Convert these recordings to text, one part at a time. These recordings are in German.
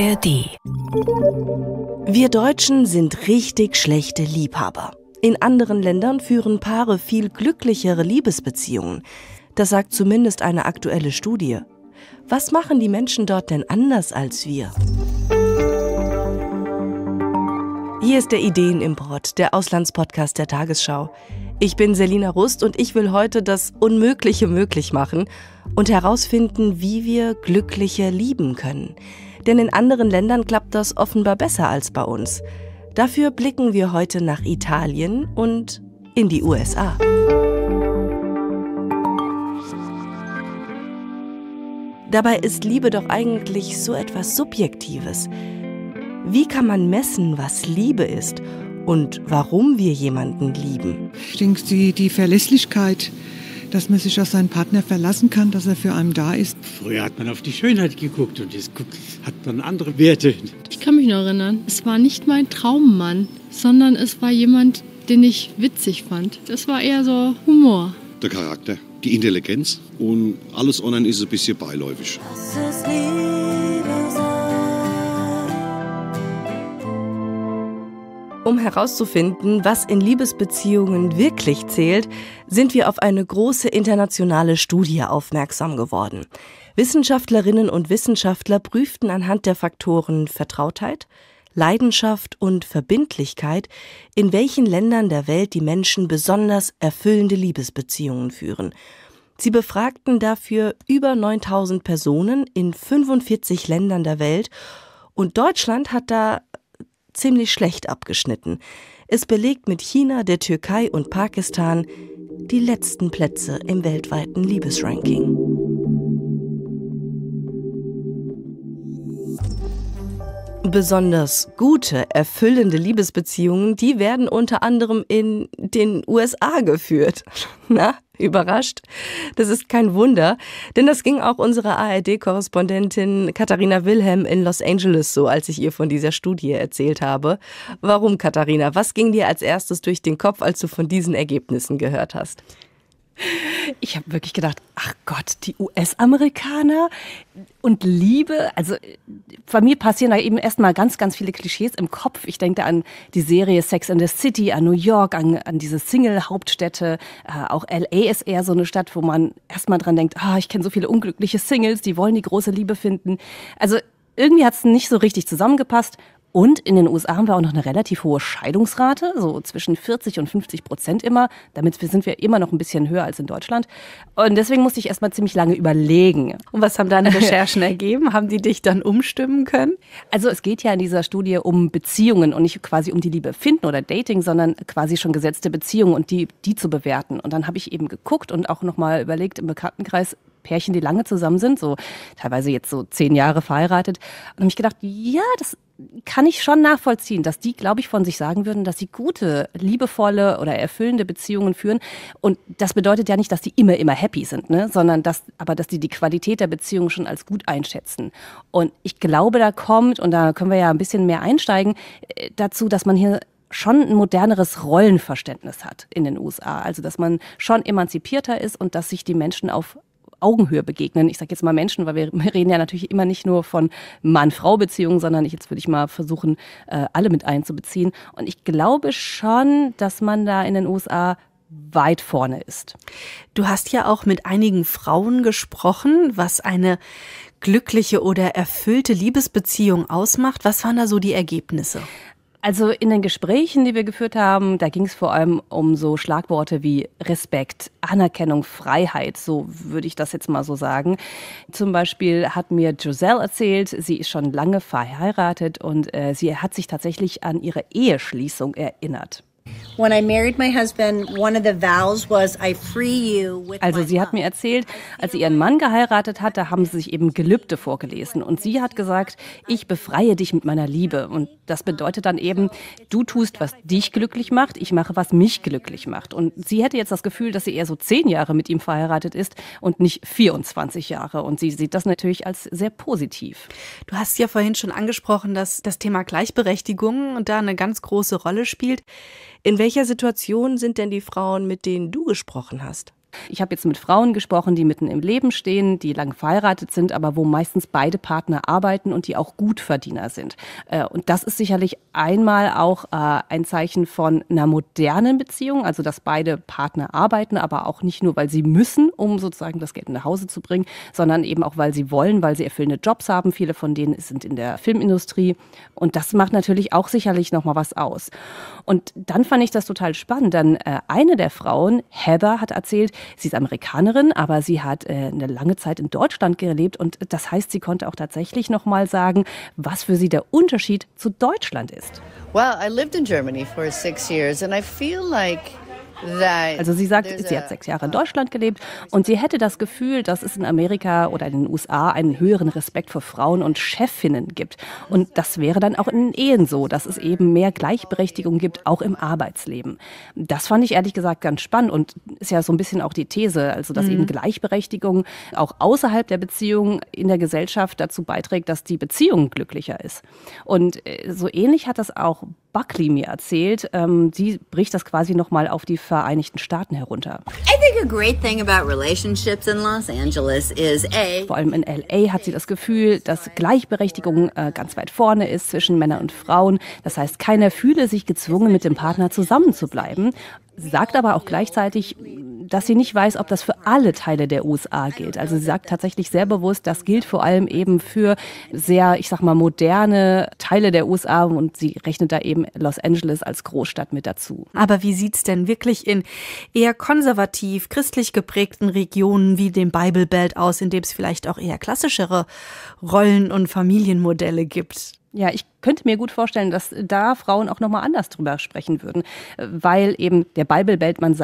ARD. Wir Deutschen sind richtig schlechte Liebhaber. In anderen Ländern führen Paare viel glücklichere Liebesbeziehungen. Das sagt zumindest eine aktuelle Studie. Was machen die Menschen dort denn anders als wir? Hier ist der Ideenimport, der Auslandspodcast der Tagesschau. Ich bin Selina Rust und ich will heute das Unmögliche möglich machen und herausfinden, wie wir glücklicher lieben können denn in anderen Ländern klappt das offenbar besser als bei uns. Dafür blicken wir heute nach Italien und in die USA. Dabei ist Liebe doch eigentlich so etwas Subjektives. Wie kann man messen, was Liebe ist und warum wir jemanden lieben? Ich denke, die, die Verlässlichkeit dass man sich auf seinen Partner verlassen kann, dass er für einen da ist. Früher hat man auf die Schönheit geguckt und jetzt hat man andere Werte. Ich kann mich noch erinnern, es war nicht mein Traummann, sondern es war jemand, den ich witzig fand. Das war eher so Humor. Der Charakter, die Intelligenz und alles online ist ein bisschen beiläufig. Das ist lieb. Um herauszufinden, was in Liebesbeziehungen wirklich zählt, sind wir auf eine große internationale Studie aufmerksam geworden. Wissenschaftlerinnen und Wissenschaftler prüften anhand der Faktoren Vertrautheit, Leidenschaft und Verbindlichkeit, in welchen Ländern der Welt die Menschen besonders erfüllende Liebesbeziehungen führen. Sie befragten dafür über 9000 Personen in 45 Ländern der Welt und Deutschland hat da ziemlich schlecht abgeschnitten. Es belegt mit China, der Türkei und Pakistan die letzten Plätze im weltweiten Liebesranking. Besonders gute, erfüllende Liebesbeziehungen, die werden unter anderem in den USA geführt. Na, überrascht. Das ist kein Wunder, denn das ging auch unserer ARD-Korrespondentin Katharina Wilhelm in Los Angeles so, als ich ihr von dieser Studie erzählt habe. Warum, Katharina? Was ging dir als erstes durch den Kopf, als du von diesen Ergebnissen gehört hast? Ich habe wirklich gedacht, ach Gott, die US-Amerikaner und Liebe. Also bei mir passieren da eben erstmal ganz, ganz viele Klischees im Kopf. Ich denke an die Serie Sex in the City, an New York, an, an diese Single-Hauptstädte. Äh, auch LA ist eher so eine Stadt, wo man erstmal dran denkt, ah, ich kenne so viele unglückliche Singles, die wollen die große Liebe finden. Also irgendwie hat es nicht so richtig zusammengepasst und in den USA haben wir auch noch eine relativ hohe Scheidungsrate, so zwischen 40 und 50 Prozent immer. Damit sind wir immer noch ein bisschen höher als in Deutschland. Und deswegen musste ich erstmal ziemlich lange überlegen. Und was haben deine Recherchen ergeben? Haben die dich dann umstimmen können? Also es geht ja in dieser Studie um Beziehungen und nicht quasi um die Liebe finden oder Dating, sondern quasi schon gesetzte Beziehungen und die, die zu bewerten. Und dann habe ich eben geguckt und auch nochmal überlegt im Bekanntenkreis, Pärchen, die lange zusammen sind, so teilweise jetzt so zehn Jahre verheiratet. Und habe ich gedacht, ja, das kann ich schon nachvollziehen, dass die, glaube ich, von sich sagen würden, dass sie gute, liebevolle oder erfüllende Beziehungen führen. Und das bedeutet ja nicht, dass die immer, immer happy sind, ne? sondern dass, aber dass die die Qualität der Beziehung schon als gut einschätzen. Und ich glaube, da kommt, und da können wir ja ein bisschen mehr einsteigen, äh, dazu, dass man hier schon ein moderneres Rollenverständnis hat in den USA. Also, dass man schon emanzipierter ist und dass sich die Menschen auf Augenhöhe begegnen. Ich sage jetzt mal Menschen, weil wir, reden ja natürlich immer nicht nur von Mann-Frau-Beziehungen, sondern ich, jetzt würde ich mal versuchen, äh, alle mit einzubeziehen. Und ich glaube schon, dass man da in den USA weit vorne ist. Du hast ja auch mit einigen Frauen gesprochen, was eine glückliche oder erfüllte Liebesbeziehung ausmacht. Was waren da so die Ergebnisse? Also in den Gesprächen, die wir geführt haben, da ging es vor allem um so Schlagworte wie Respekt, Anerkennung, Freiheit, so würde ich das jetzt mal so sagen. Zum Beispiel hat mir Giselle erzählt, sie ist schon lange verheiratet und äh, sie hat sich tatsächlich an ihre Eheschließung erinnert. Also sie hat mir erzählt, als sie ihren Mann geheiratet hatte, haben sie sich eben Gelübde vorgelesen und sie hat gesagt, ich befreie dich mit meiner Liebe und das bedeutet dann eben, du tust, was dich glücklich macht, ich mache, was mich glücklich macht und sie hätte jetzt das Gefühl, dass sie eher so zehn Jahre mit ihm verheiratet ist und nicht 24 Jahre und sie sieht das natürlich als sehr positiv. Du hast ja vorhin schon angesprochen, dass das Thema Gleichberechtigung da eine ganz große Rolle spielt. In welcher Situation sind denn die Frauen, mit denen du gesprochen hast? Ich habe jetzt mit Frauen gesprochen, die mitten im Leben stehen, die lang verheiratet sind, aber wo meistens beide Partner arbeiten und die auch Gutverdiener sind. Äh, und das ist sicherlich einmal auch äh, ein Zeichen von einer modernen Beziehung, also dass beide Partner arbeiten, aber auch nicht nur, weil sie müssen, um sozusagen das Geld nach Hause zu bringen, sondern eben auch, weil sie wollen, weil sie erfüllende Jobs haben. Viele von denen sind in der Filmindustrie. Und das macht natürlich auch sicherlich nochmal was aus. Und dann fand ich das total spannend, Dann äh, eine der Frauen, Heather, hat erzählt, Sie ist Amerikanerin, aber sie hat äh, eine lange Zeit in Deutschland gelebt und das heißt, sie konnte auch tatsächlich noch mal sagen, was für sie der Unterschied zu Deutschland ist. Well, I lived in Germany for six years and I feel like also sie sagt, sie hat sechs Jahre in Deutschland gelebt und sie hätte das Gefühl, dass es in Amerika oder in den USA einen höheren Respekt vor Frauen und Chefinnen gibt. Und das wäre dann auch in Ehen so, dass es eben mehr Gleichberechtigung gibt, auch im Arbeitsleben. Das fand ich ehrlich gesagt ganz spannend und ist ja so ein bisschen auch die These, also dass mhm. eben Gleichberechtigung auch außerhalb der Beziehung in der Gesellschaft dazu beiträgt, dass die Beziehung glücklicher ist. Und äh, so ähnlich hat das auch Buckley mir erzählt. Ähm, sie bricht das quasi nochmal auf die Vereinigten Staaten herunter. Vor allem in LA hat sie das Gefühl, dass Gleichberechtigung äh, ganz weit vorne ist zwischen Männern und Frauen. Das heißt, keiner fühle sich gezwungen, mit dem Partner zusammenzubleiben sagt aber auch gleichzeitig, dass sie nicht weiß, ob das für alle Teile der USA gilt. Also sie sagt tatsächlich sehr bewusst, das gilt vor allem eben für sehr, ich sag mal, moderne Teile der USA und sie rechnet da eben Los Angeles als Großstadt mit dazu. Aber wie sieht's denn wirklich in eher konservativ, christlich geprägten Regionen wie dem Bible Belt aus, in dem es vielleicht auch eher klassischere Rollen und Familienmodelle gibt? Ja, ich könnte mir gut vorstellen, dass da Frauen auch nochmal anders drüber sprechen würden, weil eben der Bible Belt, man,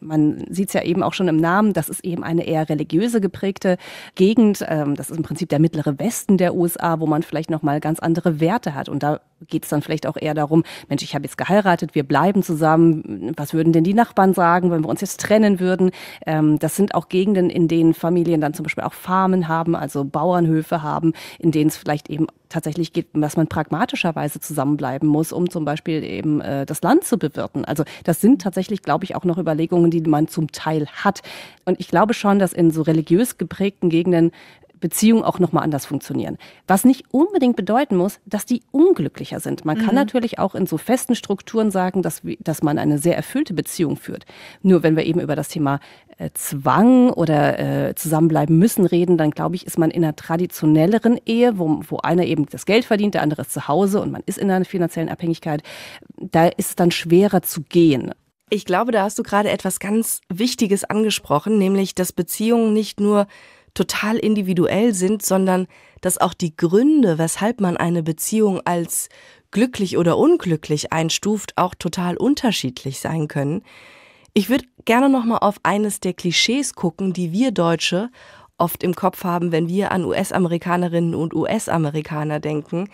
man sieht es ja eben auch schon im Namen, das ist eben eine eher religiöse geprägte Gegend. Ähm, das ist im Prinzip der mittlere Westen der USA, wo man vielleicht nochmal ganz andere Werte hat. Und da geht es dann vielleicht auch eher darum, Mensch, ich habe jetzt geheiratet, wir bleiben zusammen. Was würden denn die Nachbarn sagen, wenn wir uns jetzt trennen würden? Ähm, das sind auch Gegenden, in denen Familien dann zum Beispiel auch Farmen haben, also Bauernhöfe haben, in denen es vielleicht eben tatsächlich geht, was man pragmatisch pragmatischerweise zusammenbleiben muss, um zum Beispiel eben äh, das Land zu bewirten. Also das sind tatsächlich, glaube ich, auch noch Überlegungen, die man zum Teil hat. Und ich glaube schon, dass in so religiös geprägten Gegenden Beziehungen auch nochmal anders funktionieren. Was nicht unbedingt bedeuten muss, dass die unglücklicher sind. Man mhm. kann natürlich auch in so festen Strukturen sagen, dass, dass man eine sehr erfüllte Beziehung führt. Nur wenn wir eben über das Thema äh, Zwang oder äh, zusammenbleiben müssen reden, dann glaube ich, ist man in einer traditionelleren Ehe, wo, wo einer eben das Geld verdient, der andere ist zu Hause und man ist in einer finanziellen Abhängigkeit, da ist es dann schwerer zu gehen. Ich glaube, da hast du gerade etwas ganz Wichtiges angesprochen, nämlich dass Beziehungen nicht nur total individuell sind, sondern dass auch die Gründe, weshalb man eine Beziehung als glücklich oder unglücklich einstuft, auch total unterschiedlich sein können. Ich würde gerne nochmal auf eines der Klischees gucken, die wir Deutsche oft im Kopf haben, wenn wir an US-Amerikanerinnen und US-Amerikaner denken,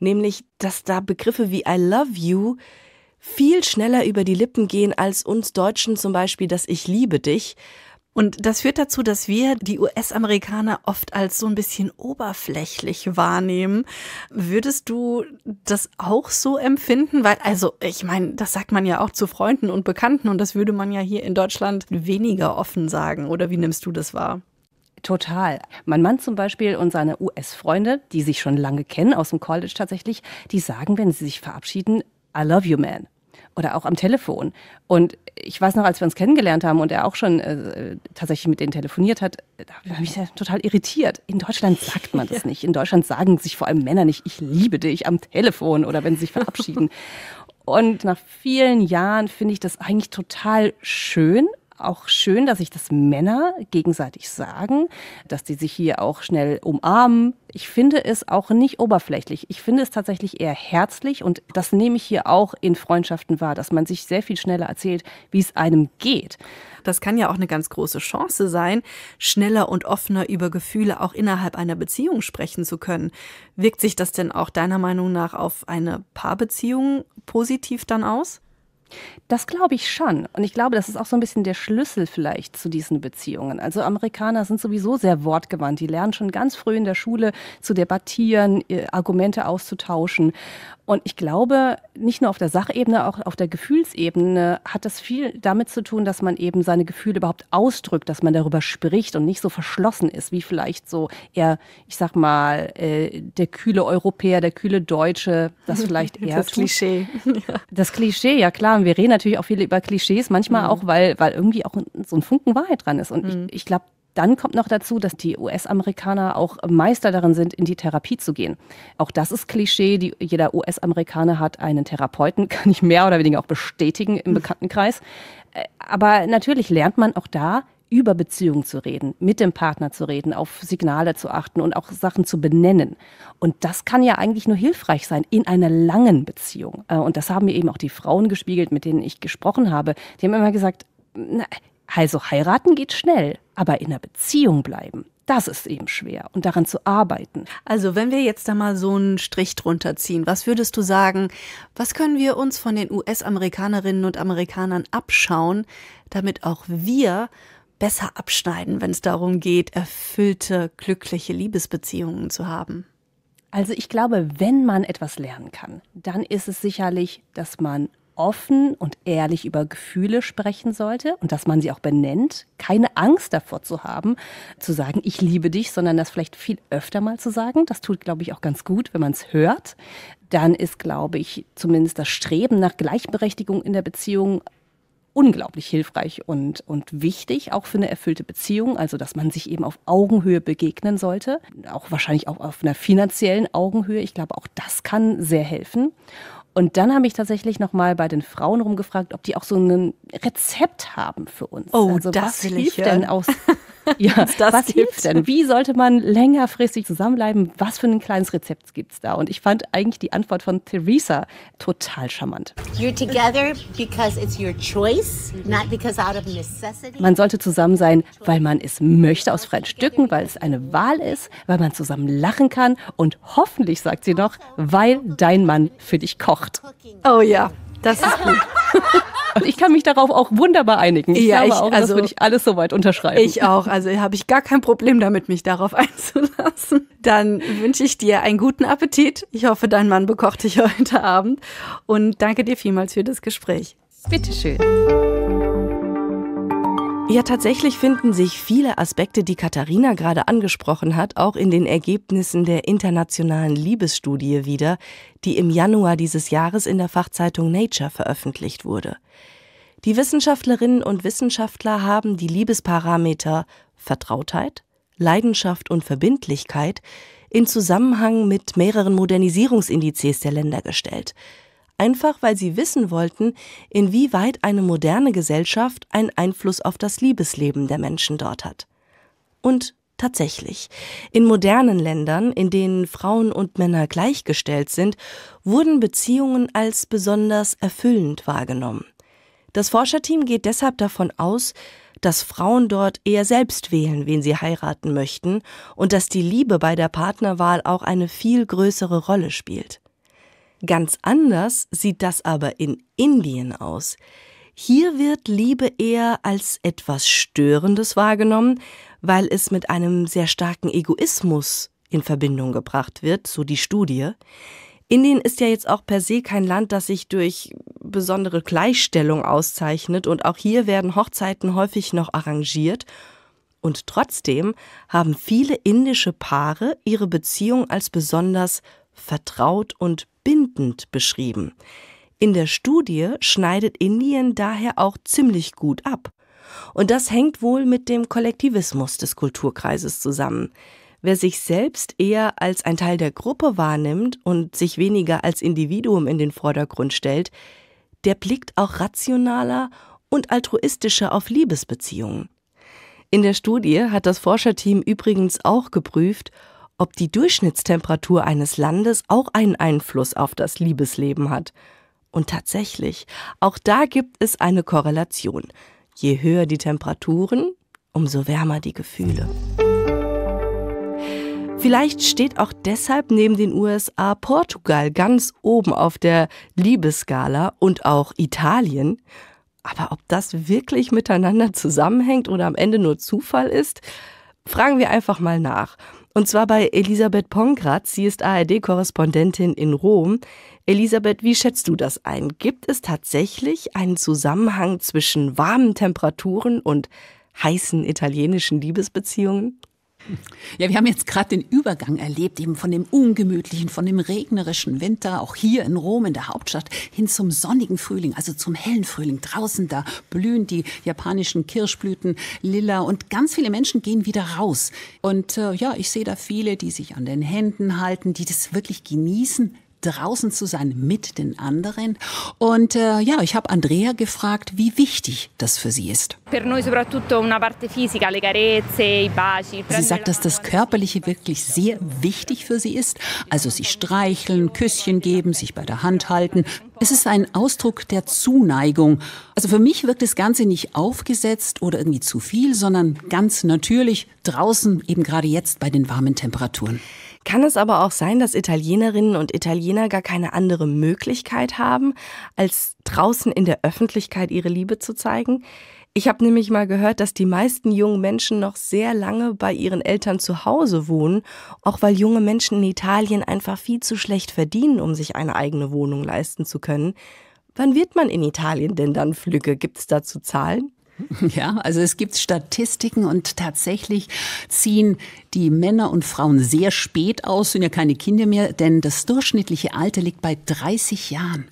nämlich, dass da Begriffe wie I love you viel schneller über die Lippen gehen als uns Deutschen zum Beispiel, dass ich liebe dich und das führt dazu, dass wir die US-Amerikaner oft als so ein bisschen oberflächlich wahrnehmen. Würdest du das auch so empfinden? Weil, also, ich meine, das sagt man ja auch zu Freunden und Bekannten und das würde man ja hier in Deutschland weniger offen sagen. Oder wie nimmst du das wahr? Total. Mein Mann zum Beispiel und seine US-Freunde, die sich schon lange kennen, aus dem College tatsächlich, die sagen, wenn sie sich verabschieden, I love you, man oder auch am Telefon. Und ich weiß noch, als wir uns kennengelernt haben und er auch schon äh, tatsächlich mit denen telefoniert hat, da habe ich mich total irritiert. In Deutschland sagt man das ja. nicht. In Deutschland sagen sich vor allem Männer nicht, ich liebe dich am Telefon oder wenn sie sich verabschieden. und nach vielen Jahren finde ich das eigentlich total schön auch schön, dass sich das Männer gegenseitig sagen, dass die sich hier auch schnell umarmen. Ich finde es auch nicht oberflächlich. Ich finde es tatsächlich eher herzlich und das nehme ich hier auch in Freundschaften wahr, dass man sich sehr viel schneller erzählt, wie es einem geht. Das kann ja auch eine ganz große Chance sein, schneller und offener über Gefühle auch innerhalb einer Beziehung sprechen zu können. Wirkt sich das denn auch deiner Meinung nach auf eine Paarbeziehung positiv dann aus? Das glaube ich schon. Und ich glaube, das ist auch so ein bisschen der Schlüssel vielleicht zu diesen Beziehungen. Also Amerikaner sind sowieso sehr wortgewandt. Die lernen schon ganz früh in der Schule zu debattieren, äh, Argumente auszutauschen. Und ich glaube, nicht nur auf der Sachebene, auch auf der Gefühlsebene hat das viel damit zu tun, dass man eben seine Gefühle überhaupt ausdrückt, dass man darüber spricht und nicht so verschlossen ist, wie vielleicht so eher, ich sag mal, äh, der kühle Europäer, der kühle Deutsche, das vielleicht eher. Das tut. Klischee. Das Klischee, ja klar haben, wir reden natürlich auch viel über Klischees, manchmal mhm. auch, weil, weil irgendwie auch so ein Funken Wahrheit dran ist. Und mhm. ich, ich glaube, dann kommt noch dazu, dass die US-Amerikaner auch Meister darin sind, in die Therapie zu gehen. Auch das ist Klischee. Die, jeder US-Amerikaner hat einen Therapeuten, kann ich mehr oder weniger auch bestätigen im mhm. Bekanntenkreis. Äh, aber natürlich lernt man auch da über Beziehungen zu reden, mit dem Partner zu reden, auf Signale zu achten und auch Sachen zu benennen. Und das kann ja eigentlich nur hilfreich sein in einer langen Beziehung. Äh, und das haben mir eben auch die Frauen gespiegelt, mit denen ich gesprochen habe. Die haben immer gesagt, na, also heiraten geht schnell, aber in einer Beziehung bleiben. Das ist eben schwer und daran zu arbeiten. Also wenn wir jetzt da mal so einen Strich drunter ziehen, was würdest du sagen, was können wir uns von den US-Amerikanerinnen und Amerikanern abschauen, damit auch wir besser abschneiden, wenn es darum geht, erfüllte, glückliche Liebesbeziehungen zu haben? Also ich glaube, wenn man etwas lernen kann, dann ist es sicherlich, dass man offen und ehrlich über Gefühle sprechen sollte und dass man sie auch benennt, keine Angst davor zu haben, zu sagen, ich liebe dich, sondern das vielleicht viel öfter mal zu sagen. Das tut, glaube ich, auch ganz gut, wenn man es hört. Dann ist, glaube ich, zumindest das Streben nach Gleichberechtigung in der Beziehung unglaublich hilfreich und, und wichtig, auch für eine erfüllte Beziehung, also dass man sich eben auf Augenhöhe begegnen sollte, auch wahrscheinlich auch auf einer finanziellen Augenhöhe. Ich glaube, auch das kann sehr helfen. Und dann habe ich tatsächlich nochmal bei den Frauen rumgefragt, ob die auch so ein Rezept haben für uns. Oh, also, das was hilft denn aus? ja, was hilft denn? Wie sollte man längerfristig zusammenbleiben? Was für ein kleines Rezept gibt's da? Und ich fand eigentlich die Antwort von Theresa total charmant. You're together because it's your Choice, not because out of necessity. man sollte zusammen sein, weil man es möchte aus freien Stücken, weil es eine Wahl ist, weil man zusammen lachen kann und hoffentlich, sagt sie noch, weil dein Mann für dich kocht kocht. Oh ja, das ist gut. Ich kann mich darauf auch wunderbar einigen. Ich ja, ich, auch, also, das würde ich alles soweit unterschreiben. Ich auch. Also habe ich gar kein Problem damit, mich darauf einzulassen. Dann wünsche ich dir einen guten Appetit. Ich hoffe, dein Mann bekocht dich heute Abend. Und danke dir vielmals für das Gespräch. Bitteschön. Ja, tatsächlich finden sich viele Aspekte, die Katharina gerade angesprochen hat, auch in den Ergebnissen der internationalen Liebesstudie wieder, die im Januar dieses Jahres in der Fachzeitung Nature veröffentlicht wurde. Die Wissenschaftlerinnen und Wissenschaftler haben die Liebesparameter Vertrautheit, Leidenschaft und Verbindlichkeit in Zusammenhang mit mehreren Modernisierungsindizes der Länder gestellt – einfach weil sie wissen wollten, inwieweit eine moderne Gesellschaft einen Einfluss auf das Liebesleben der Menschen dort hat. Und Tatsächlich. In modernen Ländern, in denen Frauen und Männer gleichgestellt sind, wurden Beziehungen als besonders erfüllend wahrgenommen. Das Forscherteam geht deshalb davon aus, dass Frauen dort eher selbst wählen, wen sie heiraten möchten und dass die Liebe bei der Partnerwahl auch eine viel größere Rolle spielt. Ganz anders sieht das aber in Indien aus. Hier wird Liebe eher als etwas Störendes wahrgenommen, weil es mit einem sehr starken Egoismus in Verbindung gebracht wird, so die Studie. Indien ist ja jetzt auch per se kein Land, das sich durch besondere Gleichstellung auszeichnet und auch hier werden Hochzeiten häufig noch arrangiert. Und trotzdem haben viele indische Paare ihre Beziehung als besonders vertraut und bindend beschrieben. In der Studie schneidet Indien daher auch ziemlich gut ab. Und das hängt wohl mit dem Kollektivismus des Kulturkreises zusammen. Wer sich selbst eher als ein Teil der Gruppe wahrnimmt und sich weniger als Individuum in den Vordergrund stellt, der blickt auch rationaler und altruistischer auf Liebesbeziehungen. In der Studie hat das Forscherteam übrigens auch geprüft, ob die Durchschnittstemperatur eines Landes auch einen Einfluss auf das Liebesleben hat. Und tatsächlich, auch da gibt es eine Korrelation. Je höher die Temperaturen, umso wärmer die Gefühle. Vielleicht steht auch deshalb neben den USA Portugal ganz oben auf der Liebesskala und auch Italien. Aber ob das wirklich miteinander zusammenhängt oder am Ende nur Zufall ist, fragen wir einfach mal nach. Und zwar bei Elisabeth Pongratz. Sie ist ARD-Korrespondentin in Rom. Elisabeth, wie schätzt du das ein? Gibt es tatsächlich einen Zusammenhang zwischen warmen Temperaturen und heißen italienischen Liebesbeziehungen? Ja, wir haben jetzt gerade den Übergang erlebt, eben von dem ungemütlichen, von dem regnerischen Winter, auch hier in Rom, in der Hauptstadt, hin zum sonnigen Frühling, also zum hellen Frühling. Draußen da blühen die japanischen Kirschblüten, Lilla und ganz viele Menschen gehen wieder raus. Und äh, ja, ich sehe da viele, die sich an den Händen halten, die das wirklich genießen, draußen zu sein mit den anderen. Und äh, ja, ich habe Andrea gefragt, wie wichtig das für sie ist. Sie sagt, dass das Körperliche wirklich sehr wichtig für sie ist. Also sie streicheln, Küsschen geben, sich bei der Hand halten, es ist ein Ausdruck der Zuneigung. Also für mich wirkt das Ganze nicht aufgesetzt oder irgendwie zu viel, sondern ganz natürlich draußen, eben gerade jetzt bei den warmen Temperaturen. Kann es aber auch sein, dass Italienerinnen und Italiener gar keine andere Möglichkeit haben, als draußen in der Öffentlichkeit ihre Liebe zu zeigen? Ich habe nämlich mal gehört, dass die meisten jungen Menschen noch sehr lange bei ihren Eltern zu Hause wohnen, auch weil junge Menschen in Italien einfach viel zu schlecht verdienen, um sich eine eigene Wohnung leisten zu können. Wann wird man in Italien denn dann Flügge? Gibt es dazu Zahlen? Ja, also es gibt Statistiken und tatsächlich ziehen die Männer und Frauen sehr spät aus, sind ja keine Kinder mehr, denn das durchschnittliche Alter liegt bei 30 Jahren.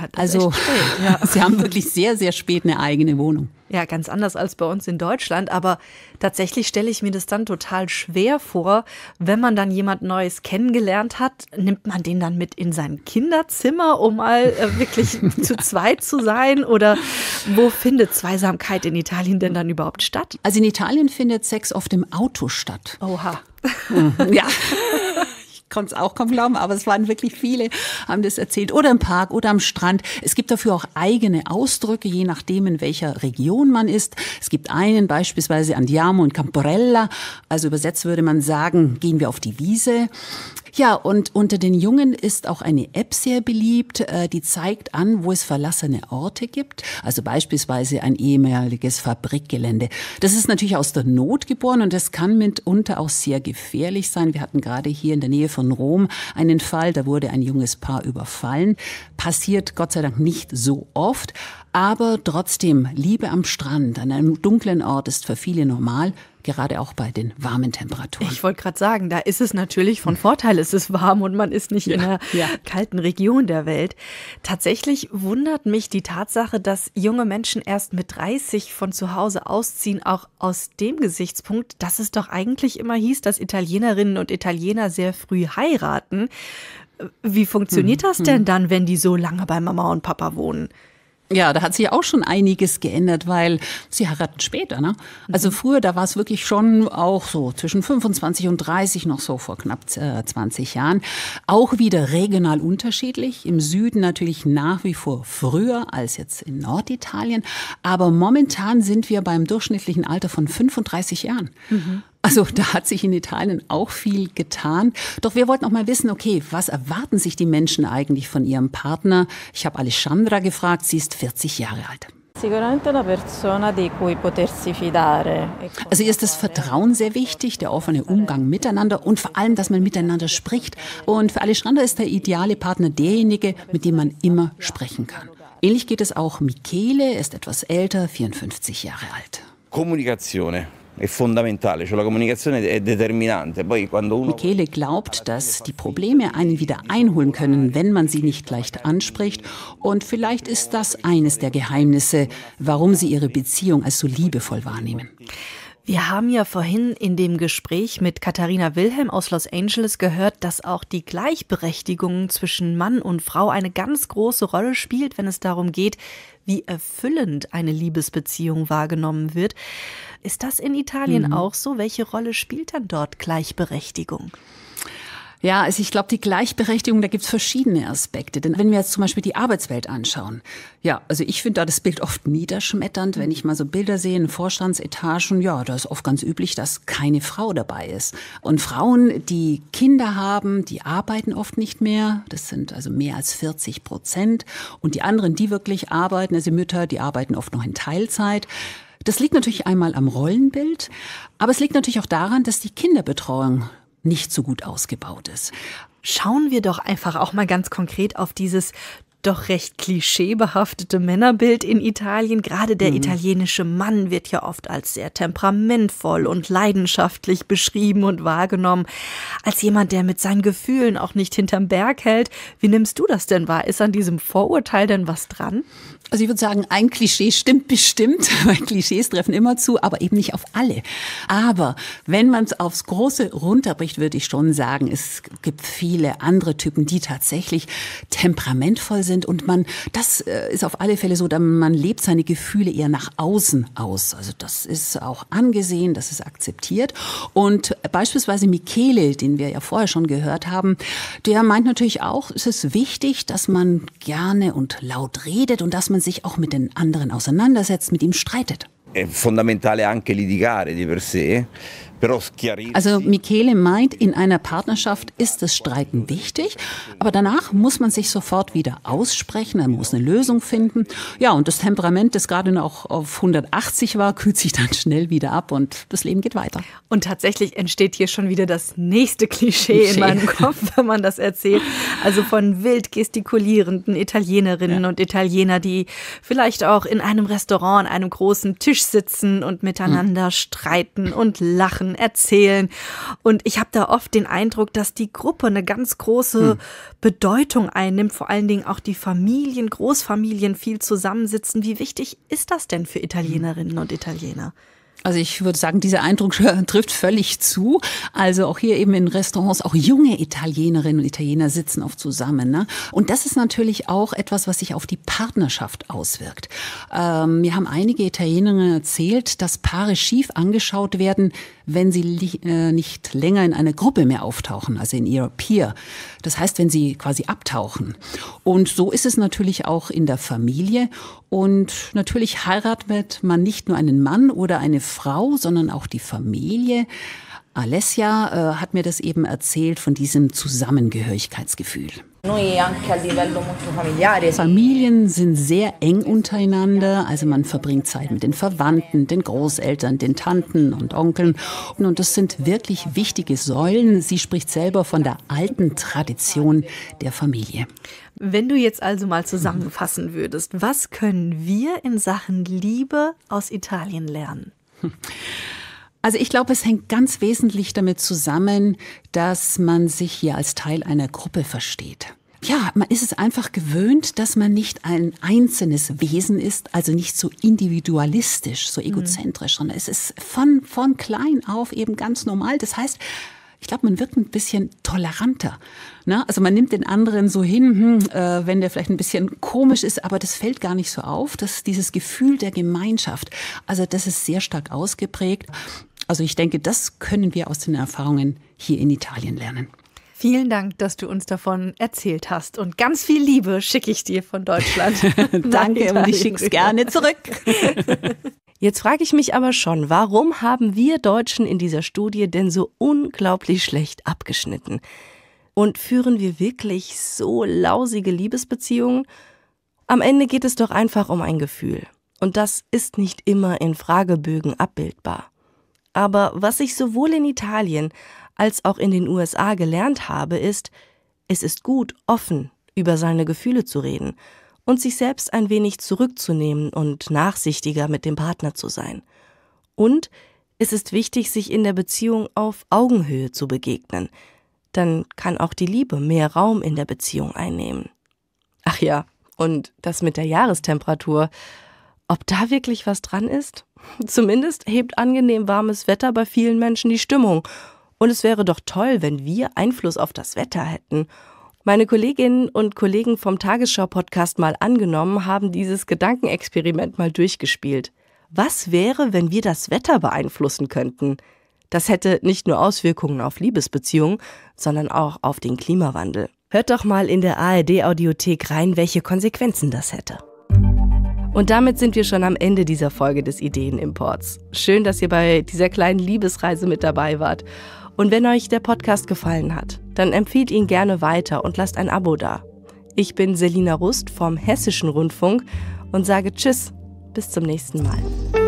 Ah, also spät, ja. sie haben wirklich sehr, sehr spät eine eigene Wohnung ja ganz anders als bei uns in Deutschland, aber tatsächlich stelle ich mir das dann total schwer vor, wenn man dann jemand Neues kennengelernt hat, nimmt man den dann mit in sein Kinderzimmer, um mal äh, wirklich zu zweit zu sein oder wo findet Zweisamkeit in Italien denn dann überhaupt statt? Also in Italien findet Sex oft im Auto statt. Oha. Mhm. ja. konnte es auch kaum glauben, aber es waren wirklich viele, haben das erzählt. Oder im Park oder am Strand. Es gibt dafür auch eigene Ausdrücke, je nachdem, in welcher Region man ist. Es gibt einen beispielsweise Andiamo und Camporella. Also übersetzt würde man sagen, gehen wir auf die Wiese. Ja, und unter den Jungen ist auch eine App sehr beliebt, äh, die zeigt an, wo es verlassene Orte gibt. Also beispielsweise ein ehemaliges Fabrikgelände. Das ist natürlich aus der Not geboren und das kann mitunter auch sehr gefährlich sein. Wir hatten gerade hier in der Nähe von Rom einen Fall, da wurde ein junges Paar überfallen. Passiert Gott sei Dank nicht so oft, aber trotzdem Liebe am Strand, an einem dunklen Ort ist für viele normal gerade auch bei den warmen Temperaturen. Ich wollte gerade sagen, da ist es natürlich von Vorteil, es ist warm und man ist nicht ja, in einer ja. kalten Region der Welt. Tatsächlich wundert mich die Tatsache, dass junge Menschen erst mit 30 von zu Hause ausziehen, auch aus dem Gesichtspunkt, dass es doch eigentlich immer hieß, dass Italienerinnen und Italiener sehr früh heiraten. Wie funktioniert hm, das hm. denn hm. dann, wenn die so lange bei Mama und Papa wohnen? Ja, da hat sich auch schon einiges geändert, weil sie heiraten später. Ne? Also mhm. früher, da war es wirklich schon auch so zwischen 25 und 30 noch so vor knapp äh, 20 Jahren. Auch wieder regional unterschiedlich. Im Süden natürlich nach wie vor früher als jetzt in Norditalien. Aber momentan sind wir beim durchschnittlichen Alter von 35 Jahren. Mhm. Also da hat sich in Italien auch viel getan. Doch wir wollten auch mal wissen, okay, was erwarten sich die Menschen eigentlich von ihrem Partner? Ich habe Alessandra gefragt, sie ist 40 Jahre alt. E also ihr ist das Vertrauen sehr wichtig, der offene Umgang miteinander und vor allem, dass man miteinander spricht. Und für Alessandra ist der ideale Partner derjenige, mit dem man immer sprechen kann. Ähnlich geht es auch Michele, ist etwas älter, 54 Jahre alt. Kommunikation è fondamentale, cioè la comunicazione è determinante. Poi, quando uno Michele glaubt, dass die Probleme einen wieder einholen können, wenn man sie nicht leicht anspricht. Und vielleicht ist das eines der Geheimnisse, warum sie ihre Beziehung als so liebevoll wahrnehmen. Wir haben ja vorhin in dem Gespräch mit Katharina Wilhelm aus Los Angeles gehört, dass auch die Gleichberechtigung zwischen Mann und Frau eine ganz große Rolle spielt, wenn es darum geht, wie erfüllend eine Liebesbeziehung wahrgenommen wird. Ist das in Italien mhm. auch so? Welche Rolle spielt dann dort Gleichberechtigung? Ja, also ich glaube, die Gleichberechtigung, da gibt's verschiedene Aspekte. Denn wenn wir jetzt zum Beispiel die Arbeitswelt anschauen, ja, also ich finde da das Bild oft niederschmetternd, wenn ich mal so Bilder sehe in Vorstandsetagen, ja, da ist oft ganz üblich, dass keine Frau dabei ist. Und Frauen, die Kinder haben, die arbeiten oft nicht mehr. Das sind also mehr als 40 Prozent. Und die anderen, die wirklich arbeiten, also Mütter, die arbeiten oft noch in Teilzeit. Das liegt natürlich einmal am Rollenbild, aber es liegt natürlich auch daran, dass die Kinderbetreuung nicht so gut ausgebaut ist. Schauen wir doch einfach auch mal ganz konkret auf dieses doch recht klischeebehaftete Männerbild in Italien. Gerade der mhm. italienische Mann wird ja oft als sehr temperamentvoll und leidenschaftlich beschrieben und wahrgenommen. Als jemand, der mit seinen Gefühlen auch nicht hinterm Berg hält. Wie nimmst du das denn wahr? Ist an diesem Vorurteil denn was dran? Also ich würde sagen, ein Klischee stimmt bestimmt, weil Klischees treffen immer zu, aber eben nicht auf alle. Aber wenn man es aufs Große runterbricht, würde ich schon sagen, es gibt viele andere Typen, die tatsächlich temperamentvoll sind sind und man, das äh, ist auf alle Fälle so, man lebt seine Gefühle eher nach außen aus. Also das ist auch angesehen, das ist akzeptiert. Und beispielsweise Michele, den wir ja vorher schon gehört haben, der meint natürlich auch, es ist wichtig, dass man gerne und laut redet und dass man sich auch mit den anderen auseinandersetzt, mit ihm streitet. È fondamentale anche litigare di per se. Also Michele meint, in einer Partnerschaft ist das Streiten wichtig, aber danach muss man sich sofort wieder aussprechen, man muss eine Lösung finden. Ja, und das Temperament, das gerade noch auf 180 war, kühlt sich dann schnell wieder ab und das Leben geht weiter. Und tatsächlich entsteht hier schon wieder das nächste Klischee, Klischee. in meinem Kopf, wenn man das erzählt. Also von wild gestikulierenden Italienerinnen ja. und Italiener, die vielleicht auch in einem Restaurant an einem großen Tisch sitzen und miteinander mhm. streiten und lachen machen, erzählen. Und ich habe da oft den Eindruck, dass die Gruppe eine ganz große hm. Bedeutung einnimmt, vor allen Dingen auch die Familien, Großfamilien viel zusammensitzen. Wie wichtig ist das denn für Italienerinnen und Italiener? Also ich würde sagen, dieser Eindruck trifft völlig zu. Also auch hier eben in Restaurants, auch junge Italienerinnen und Italiener sitzen oft zusammen. Ne? Und das ist natürlich auch etwas, was sich auf die Partnerschaft auswirkt. Ähm, mir haben einige Italienerinnen erzählt, dass Paare schief angeschaut werden, wenn sie äh, nicht länger in einer Gruppe mehr auftauchen, also in ihrer Peer. Das heißt, wenn sie quasi abtauchen. Und so ist es natürlich auch in der Familie. Und natürlich heiratet man nicht nur einen Mann oder eine Frau, sondern auch die Familie. Alessia äh, hat mir das eben erzählt von diesem Zusammengehörigkeitsgefühl. Familien sind sehr eng untereinander, also man verbringt Zeit mit den Verwandten, den Großeltern, den Tanten und Onkeln. Und das sind wirklich wichtige Säulen. Sie spricht selber von der alten Tradition der Familie. Wenn du jetzt also mal zusammenfassen würdest, was können wir in Sachen Liebe aus Italien lernen? Also ich glaube, es hängt ganz wesentlich damit zusammen, dass man sich hier als Teil einer Gruppe versteht. Ja, man ist es einfach gewöhnt, dass man nicht ein einzelnes Wesen ist, also nicht so individualistisch, so mhm. egozentrisch, sondern es ist von, von klein auf eben ganz normal. Das heißt, ich glaube, man wird ein bisschen toleranter. Ne? Also man nimmt den anderen so hin, hm, äh, wenn der vielleicht ein bisschen komisch ist, aber das fällt gar nicht so auf, dass dieses Gefühl der Gemeinschaft, also das ist sehr stark ausgeprägt. Also ich denke, das können wir aus den Erfahrungen hier in Italien lernen. Vielen Dank, dass du uns davon erzählt hast. Und ganz viel Liebe schicke ich dir von Deutschland. Danke und ich schicke es gerne zurück. Jetzt frage ich mich aber schon, warum haben wir Deutschen in dieser Studie denn so unglaublich schlecht abgeschnitten? Und führen wir wirklich so lausige Liebesbeziehungen? Am Ende geht es doch einfach um ein Gefühl. Und das ist nicht immer in Fragebögen abbildbar. Aber was ich sowohl in Italien als auch in den USA gelernt habe, ist, es ist gut, offen über seine Gefühle zu reden und sich selbst ein wenig zurückzunehmen und nachsichtiger mit dem Partner zu sein. Und es ist wichtig, sich in der Beziehung auf Augenhöhe zu begegnen. Dann kann auch die Liebe mehr Raum in der Beziehung einnehmen. Ach ja, und das mit der Jahrestemperatur, ob da wirklich was dran ist? Zumindest hebt angenehm warmes Wetter bei vielen Menschen die Stimmung. Und es wäre doch toll, wenn wir Einfluss auf das Wetter hätten. Meine Kolleginnen und Kollegen vom Tagesschau-Podcast mal angenommen haben dieses Gedankenexperiment mal durchgespielt. Was wäre, wenn wir das Wetter beeinflussen könnten? Das hätte nicht nur Auswirkungen auf Liebesbeziehungen, sondern auch auf den Klimawandel. Hört doch mal in der ARD-Audiothek rein, welche Konsequenzen das hätte. Und damit sind wir schon am Ende dieser Folge des Ideenimports. Schön, dass ihr bei dieser kleinen Liebesreise mit dabei wart. Und wenn euch der Podcast gefallen hat, dann empfehlt ihn gerne weiter und lasst ein Abo da. Ich bin Selina Rust vom Hessischen Rundfunk und sage Tschüss, bis zum nächsten Mal.